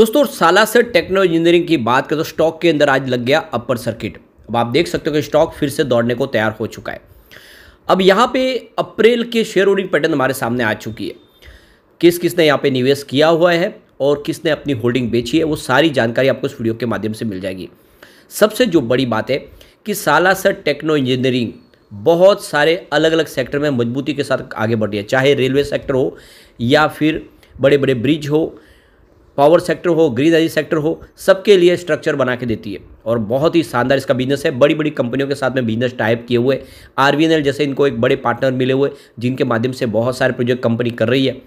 दोस्तों Salasar techno engineering की बात करें तो स्टॉक के अंदर आज लग गया अपर सर्किट अब आप देख सकते हो कि स्टॉक फिर से दौड़ने को तैयार हो चुका है अब यहाँ पे अप्रैल के शेयर होल्डिंग पैटर्न हमारे सामने आ चुकी है किस किसने यहाँ पे निवेश किया हुआ है और किसने अपनी होल्डिंग बेची है वो सारी जानकारी आपको इस वीडियो के माध्यम से मिल जाएगी सबसे जो बड़ी बात है कि सालासर टेक्नो इंजीनियरिंग बहुत सारे अलग अलग सेक्टर में मजबूती के साथ आगे बढ़ रही है चाहे रेलवे सेक्टर हो या फिर बड़े बड़े ब्रिज हो पावर सेक्टर हो ग्रीन एनर्जी सेक्टर हो सबके लिए स्ट्रक्चर बना के देती है और बहुत ही शानदार इसका बिजनेस है बड़ी बड़ी कंपनियों के साथ में बिजनेस टाइप किए हुए आर जैसे इनको एक बड़े पार्टनर मिले हुए जिनके माध्यम से बहुत सारे प्रोजेक्ट कंपनी कर रही है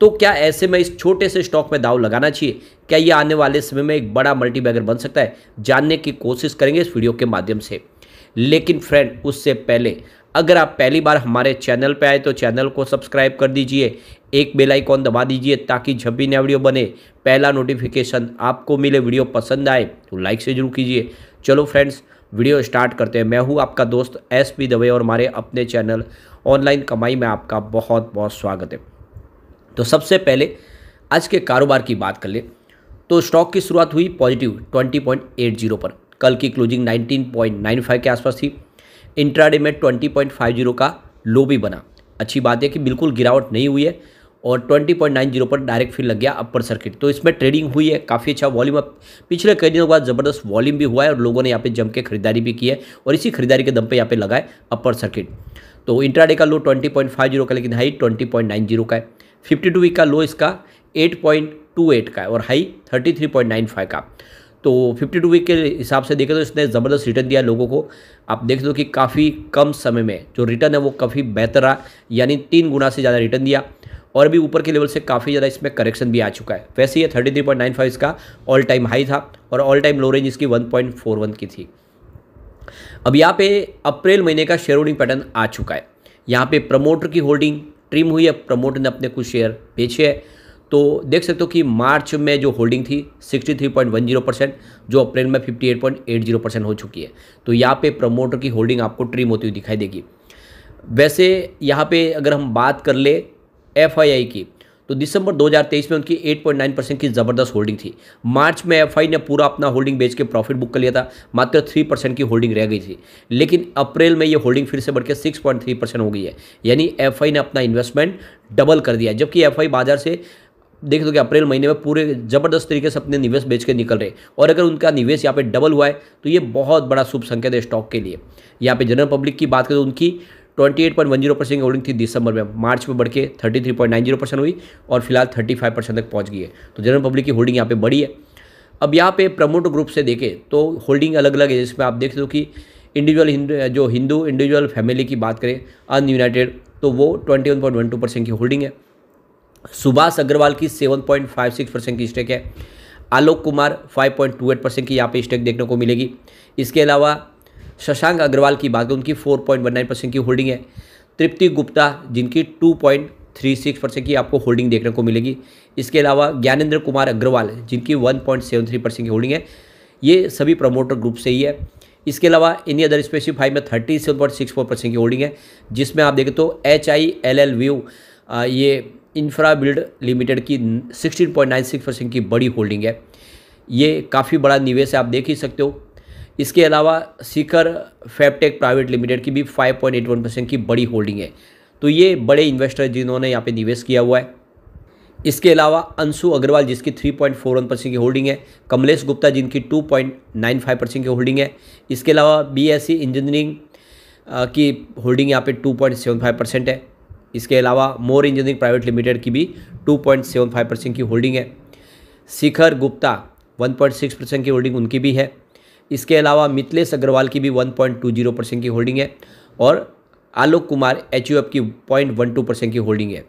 तो क्या ऐसे में इस छोटे से स्टॉक में दाव लगाना चाहिए क्या ये आने वाले समय में एक बड़ा मल्टी बैगर बन सकता है जानने की कोशिश करेंगे इस वीडियो के माध्यम से लेकिन फ्रेंड उससे पहले अगर आप पहली बार हमारे चैनल पर आए तो चैनल को सब्सक्राइब कर दीजिए एक बेल आइकॉन दबा दीजिए ताकि जब भी नया वीडियो बने पहला नोटिफिकेशन आपको मिले वीडियो पसंद आए तो लाइक से जरूर कीजिए चलो फ्रेंड्स वीडियो स्टार्ट करते हैं मैं हूँ आपका दोस्त एस पी दवे और हमारे अपने चैनल ऑनलाइन कमाई में आपका बहुत बहुत स्वागत है तो सबसे पहले आज के कारोबार की बात कर ले तो स्टॉक की शुरुआत हुई पॉजिटिव ट्वेंटी पर कल की क्लोजिंग नाइनटीन के आसपास थी इंट्राडे में 20.50 का लो भी बना अच्छी बात है कि बिल्कुल गिरावट नहीं हुई है और 20.90 पर डायरेक्ट फिर लग गया अपर सर्किट तो इसमें ट्रेडिंग हुई है काफ़ी अच्छा वॉल्यूम अप पिछले कई दिनों के बाद ज़बरदस्त वॉल्यूम भी हुआ है और लोगों ने यहाँ पे जम के खरीदारी भी की है और इसी खरीदारी के दम पे यहाँ पे लगाए अपर सर्किट तो इंट्राडे का लो 20.50 का लेकिन हाई 20.90 का है फिफ्टी टू वीक का लो इसका एट का है और हाई फाइव का तो 52 वीक के हिसाब से देखें तो इसने ज़बरदस्त रिटर्न दिया लोगों को आप देख लो कि काफ़ी कम समय में जो रिटर्न है वो काफ़ी बेहतर रहा यानी तीन गुना से ज़्यादा रिटर्न दिया और भी ऊपर के लेवल से काफ़ी ज़्यादा इसमें करेक्शन भी आ चुका है वैसे ये 33.95 इसका ऑल टाइम हाई था और ऑल टाइम लो रेंज इसकी 1.41 की थी अब यहाँ पे अप्रैल महीने का शेयर होल्डिंग पैटर्न आ चुका है यहाँ पे प्रमोटर की होल्डिंग ट्रिम हुई है प्रमोटर ने अपने कुछ शेयर बेचे हैं तो देख सकते हो कि मार्च में जो होल्डिंग थी 63.10 परसेंट जो अप्रैल में 58.80 परसेंट हो चुकी है तो यहाँ पे प्रमोटर की होल्डिंग आपको ट्रिम होती हुई दिखाई देगी वैसे यहाँ पे अगर हम बात कर ले एफ की तो दिसंबर 2023 में उनकी 8.9 परसेंट की ज़बरदस्त होल्डिंग थी मार्च में एफ ने पूरा अपना होल्डिंग बेच के प्रॉफिट बुक कर लिया था मात्र 3 परसेंट की होल्डिंग रह गई थी लेकिन अप्रैल में ये होल्डिंग फिर से बढ़कर 6.3 परसेंट हो गई है यानी एफ ने अपना इन्वेस्टमेंट डबल कर दिया जबकि एफ बाजार से देख कि अप्रैल महीने में पूरे ज़बरदस्त तरीके से अपने निवेश बेच के निकल रहे और अगर उनका निवेश यहाँ पे डबल हुआ है तो ये बहुत बड़ा शुभ संकेत है स्टॉक के लिए यहाँ पे जनरल पब्लिक की बात करें तो उनकी 28.10 परसेंट होल्डिंग थी दिसंबर में मार्च में बढ़ के 33.90 परसेंट हुई और फिलहाल 35 परसेंट तक पहुंच गई है तो जनरल पब्लिक की होल्डिंग यहाँ पे बढ़ी है अब यहाँ पे प्रमोट ग्रुप से देखें तो होल्डिंग अलग अलग है जिसमें आप देख सकते हो कि इंडिविजुअल जो हिंदू इंडिविजुअल फैमिली की बात करें अनयूनाइटेड तो वो ट्वेंटी परसेंट की होल्डिंग है सुभाष अग्रवाल की 7.56 परसेंट की स्टेक है आलोक कुमार 5.28 परसेंट की यहाँ पे स्टेक देखने को मिलेगी इसके अलावा शशांक अग्रवाल की बात उनकी 4.19 परसेंट की होल्डिंग है तृप्ति गुप्ता जिनकी 2.36 परसेंट की आपको होल्डिंग देखने को मिलेगी इसके अलावा ज्ञानेंद्र कुमार अग्रवाल जिनकी थ्री परसेंट की होल्डिंग है ये सभी प्रमोटर ग्रुप से ही है इसके अलावा इन्हीं अदर स्पेसिफाई में thirty seven point six four percent की होल्डिंग है जिसमें आप देखें तो H I L L view ये इंफ्रा बिल्ड लिमिटेड की 16.96 परसेंट की बड़ी होल्डिंग है ये काफ़ी बड़ा निवेश है आप देख ही सकते हो इसके अलावा सीकर फैपटेक प्राइवेट लिमिटेड की भी 5.81 परसेंट की बड़ी होल्डिंग है तो ये बड़े इन्वेस्टर जिन्होंने यहाँ पे निवेश किया हुआ है इसके अलावा अंशु अग्रवाल जिसकी 3.41 परसेंट की होल्डिंग है कमलेश गुप्ता जिनकी 2.95 परसेंट की होल्डिंग है इसके अलावा बीएससी इंजीनियरिंग की होल्डिंग यहाँ पे 2.75 परसेंट है इसके अलावा मोर इंजीनियरिंग प्राइवेट लिमिटेड की भी 2.75 परसेंट की होल्डिंग है शिखर गुप्ता 1.6 परसेंट की होल्डिंग उनकी भी है इसके अलावा मिथिलेश अग्रवाल की भी 1.20 परसेंट की होल्डिंग है और आलोक कुमार एच की पॉइंट वन टू परसेंट की होल्डिंग है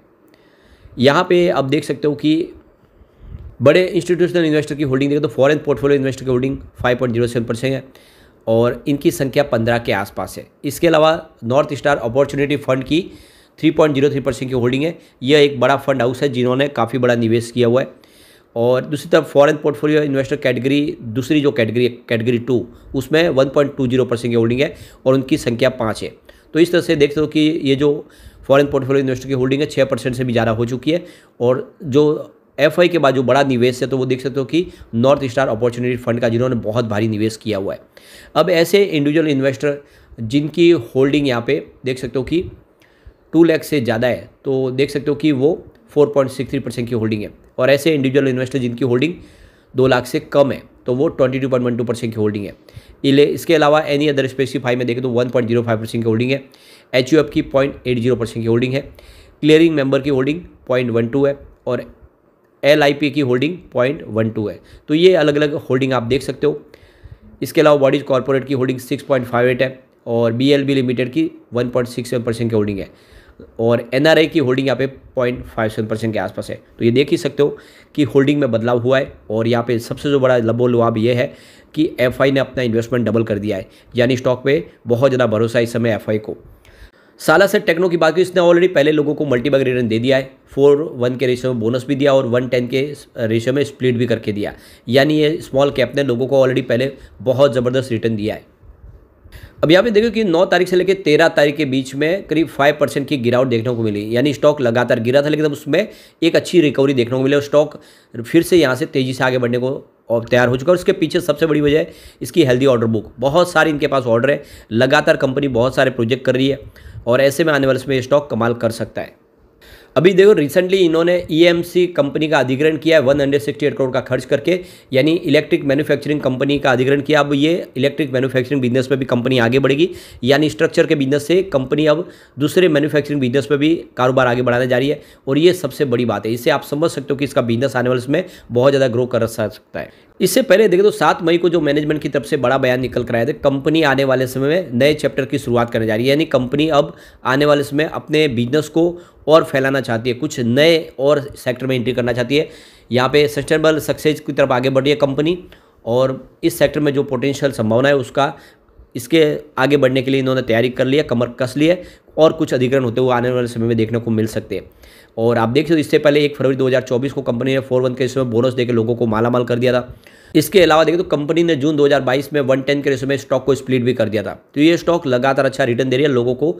यहाँ पर आप देख सकते हो कि बड़े इंस्टीट्यूशनल इन्वेस्टर की होल्डिंग देखें तो फॉरेन पोर्टफोलियो इन्वेस्टर की holding five point zero seven percent है और इनकी संख्या पंद्रह के आसपास है इसके अलावा नॉर्थ स्टार अपॉर्चुनिटी फंड की 3.03 परसेंट की होल्डिंग है यह एक बड़ा फंड हाउस है जिन्होंने काफ़ी बड़ा निवेश किया हुआ है और दूसरी तरफ फॉरेन पोर्टफोलियो इन्वेस्टर कैटेगरी दूसरी जो कैटेगरी कैटेगरी टू उसमें 1.20 परसेंट की होल्डिंग है और उनकी संख्या पाँच है तो इस तरह से देख सको हो कि ये जो फॉरेन पोर्टफोलियो इन्वेस्टर की होल्डिंग है छः परसेंट से भी ज़्यादा हो चुकी है और जो एफ के बाद जो बड़ा निवेश है तो वो देख सकते हो कि नॉर्थ स्टार अपॉर्चुनिटी फंड का जिन्होंने बहुत भारी निवेश किया हुआ है अब ऐसे इंडिविजुअल इन्वेस्टर जिनकी होल्डिंग यहाँ पे देख सकते हो कि टू लैख से ज़्यादा है तो देख सकते हो कि वो four point six three percent की होल्डिंग है और ऐसे इंडिविजुअल इन्वेस्टर जिनकी होल्डिंग दो लाख से कम है तो वो twenty two point one two percent की होल्डिंग है इसके अलावा एनी अदर स्पेसिफाई में देखें तो one point zero five percent की होल्डिंग है एच यू एफ की पॉइंट एट जीरो परसेंट की होल्डिंग है क्लियरिंग मेंबर की होल्डिंग पॉइंट वन टू है और एल आई पी की होल्डिंग पॉइंट वन टू है तो ये अलग अलग होल्डिंग आप देख सकते हो इसके अलावा बॉडीज कॉर्पोरेट की holding six point five eight है और बी एल बी लिमिटेड की one point six seven percent की होल्डिंग है और एनआरआई की होल्डिंग यहाँ पे पॉइंट फाइव सेवन परसेंट के आसपास है तो ये देख ही सकते हो कि होल्डिंग में बदलाव हुआ है और यहाँ पे सबसे जो बड़ा लबो लुआब ये है कि एफ ने अपना इन्वेस्टमेंट डबल कर दिया है यानी स्टॉक पे बहुत ज़्यादा भरोसा है इस समय एफ को साला से टेक्नो की बात की इसने ऑलरेडी पहले लोगों को मल्टीबैग रिटर्न दे दिया है फोर वन के रेशियो में बोनस भी दिया और वन टेन के रेशियो में स्प्लिट भी करके दिया यानी ये स्मॉल कैप ने लोगों को ऑलरेडी पहले बहुत ज़बरदस्त रिटर्न दिया है अब यहाँ पे देखो कि 9 तारीख से लेकर 13 तारीख के बीच में करीब 5 परसेंट की गिरावट देखने को मिली यानी स्टॉक लगातार गिरा था लेकिन उसमें एक अच्छी रिकवरी देखने को मिली और स्टॉक फिर से यहाँ से तेज़ी से आगे बढ़ने को और तैयार हो चुका है उसके पीछे सबसे बड़ी वजह है इसकी हेल्दी ऑर्डर बुक बहुत सारे इनके पास ऑर्डर है लगातार कंपनी बहुत सारे प्रोजेक्ट कर रही है और ऐसे में आने वाले समय स्टॉक कमाल कर सकता है अभी देखो रिसेंटली इन्होंने ई e कंपनी का अधिग्रहण किया है एट करोड़ का खर्च करके यानी इलेक्ट्रिक मैन्युफैक्चरिंग कंपनी का अधिग्रहण किया अब ये इलेक्ट्रिक मैन्युफैक्चरिंग बिजनेस में भी कंपनी आगे बढ़ेगी यानी स्ट्रक्चर के बिजनेस से कंपनी अब दूसरे मैन्युफैक्चरिंग बिजनेस में भी कारोबार आगे बढ़ाने जा रही है और ये सबसे बड़ी बात है इससे आप समझ सकते हो कि इसका बिजनेस आने वाले समय बहुत ज़्यादा ग्रो कर सकता है इससे पहले देखें तो सात मई को जो मैनेजमेंट की तरफ से बड़ा बयान निकल कर आया था कंपनी आने वाले समय में नए चैप्टर की शुरुआत करने जा रही है यानी कंपनी अब आने वाले समय अपने बिजनेस को और फैलाना चाहती है कुछ नए और सेक्टर में एंट्री करना चाहती है यहाँ पे सस्टेनेबल सक्सेस की तरफ आगे बढ़ रही है कंपनी और इस सेक्टर में जो पोटेंशियल संभावना है उसका इसके आगे बढ़ने के लिए इन्होंने तैयारी कर लिया कमर कस लिया और कुछ अधिग्रहण होते हुए आने वाले समय में देखने को मिल सकते हैं और आप देख सकते हो इससे पहले एक फरवरी 2024 को कंपनी ने फोर वन के इसमें बोनस देकर लोगों को मालामाल कर दिया था इसके अलावा देखें तो कंपनी ने जून 2022 में 110 के रेसो में स्टॉक को स्प्लिट भी कर दिया था तो ये स्टॉक लगातार अच्छा रिटर्न दे रही है लोगों को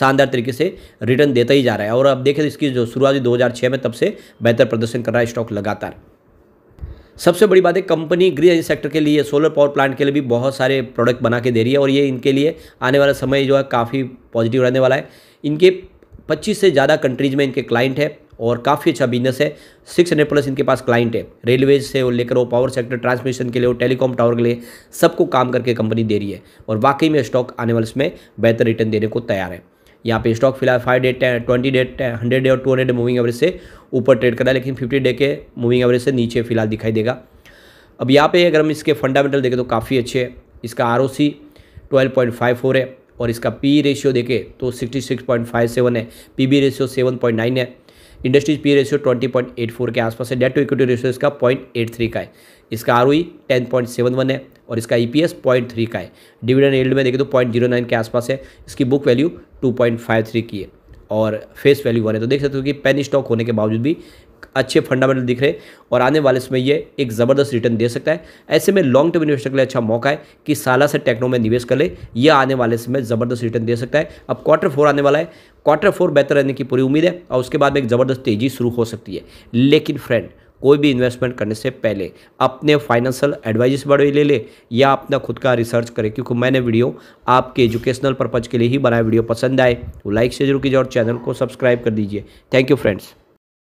शानदार तरीके से रिटर्न देता ही जा रहा है और अब देखें तो इसकी जो शुरुआत दो हज़ार में तब से बेहतर प्रदर्शन कर रहा है स्टॉक लगातार सबसे बड़ी बात है कंपनी ग्रीन सेक्टर के लिए सोलर पावर प्लांट के लिए भी बहुत सारे प्रोडक्ट बना के दे रही है और ये इनके लिए आने वाला समय जो है काफ़ी पॉजिटिव रहने वाला है इनके 25 से ज़्यादा कंट्रीज में इनके क्लाइंट है और काफ़ी अच्छा बिजनेस है सिक्स हंड्रेड प्लस इनके पास क्लाइंट है रेलवेज से और लेकर वो पावर सेक्टर ट्रांसमिशन के लिए वो टेलीकॉम टावर के लिए सबको काम करके कंपनी दे रही है और वाकई में स्टॉक आने वाले इसमें बेहतर रिटर्न देने को तैयार है यहाँ पे स्टॉक फिलहाल five day twenty day hundred day और टू हंड्रेड मूविंग एवरेज से ऊपर ट्रेड कर रहा है लेकिन फिफ्टी डे के मूविंग एवरेज से नीचे फिलहाल दिखाई देगा अब यहाँ पे अगर हम इसके फंडामेंटल देखें तो काफ़ी अच्छे है इसका R O C twelve point five four है और इसका पी रेशियो e देखें तो sixty six point five seven है P B ratio seven point nine है industries P ratio twenty point eight four के आसपास है डेट टू इक्विटी रेशियो इसका पॉइंट एट थ्री का है इसका R O E e ten point seven one है और इसका E P S point three का है डिविडेंड एल्ड में देखें तो पॉइंट जीरो नाइन के आसपास है इसकी book value two point five three की है और फेस वैल्यू वन है तो देख सकते हो कि पेन स्टॉक होने के बावजूद भी अच्छे फंडामेंटल दिख रहे और आने वाले समय ये एक ज़बरदस्त रिटर्न दे सकता है ऐसे में लॉन्ग टर्म इन्वेस्टर के लिए अच्छा मौका है कि साला से टेक्नो में निवेश कर ले यह आने वाले समय ज़बरदस्त रिटर्न दे सकता है अब क्वार्टर फोर आने वाला है क्वार्टर फोर बेहतर रहने की पूरी उम्मीद है और उसके बाद में एक ज़बरदस्त तेज़ी शुरू हो सकती है लेकिन फ्रेंड कोई भी इन्वेस्टमेंट करने से पहले अपने फाइनेंशियल एडवाइजर्स बड़े ले ले या अपना खुद का रिसर्च करें क्योंकि मैंने वीडियो आपके एजुकेशनल पर्पज़ के लिए ही बनाया वीडियो पसंद आए तो लाइक से जरूर कीजिए और चैनल को सब्सक्राइब कर दीजिए थैंक यू फ्रेंड्स